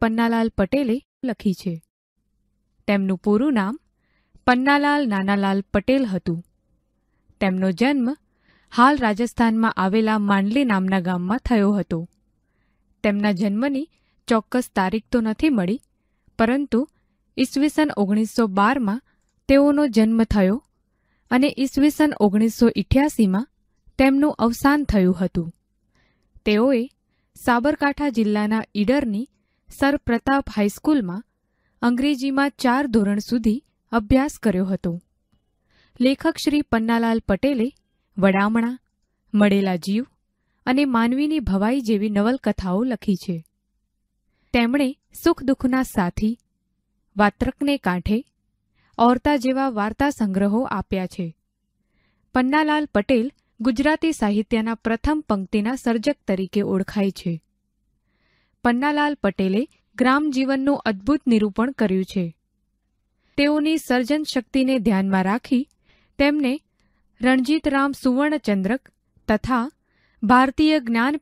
પન્નાલાલ પટેલે લખી છે તેમનું પૂરું નામ પન્નાલાલ નાનાલાલ પટેલ હતું તેમનો જન્મ હાલ રાજસ્થાનમાં આવેલા માંડલી નામના ગામમાં થયો હતો તેમના જન્મની ચોક્કસ તારીખ તો નથી મળી પરંતુ ઈસવીસન ઓગણીસો બારમાં તેઓનો જન્મ થયો અને ઈસવીસન ઓગણીસો ઇઠ્યાસીમાં તેમનું અવસાન થયું હતું તેઓએ સાબરકાંઠા જિલ્લાના ઈડરની સર પ્રતાપ હાઈસ્કૂલમાં અંગ્રેજીમાં ચાર ધોરણ સુધી અભ્યાસ કર્યો હતો લેખક શ્રી પન્નાલાલ પટેલે વડામણા મળેલા જીવ અને માનવીની ભવાઈ જેવી નવલકથાઓ લખી છે તેમણે સુખ દુઃખના સાથી વાત્રકને કાંઠે ઔરતા જેવા વાર્તા સંગ્રહો આપ્યા છે પન્નાલાલ પટેલ ગુજરાતી સાહિત્યના પ્રથમ પંક્તિના સર્જક તરીકે ઓળખાય છે પન્નાલાલ પટેલે ગ્રામજીવનનું અદ્ભુત નિરૂપણ કર્યું છે તેઓની સર્જન શક્તિને ધ્યાનમાં રાખી તેમને રણજીતરામ સુવર્ણચંદ્રક તથા ભારતીય જ્ઞાન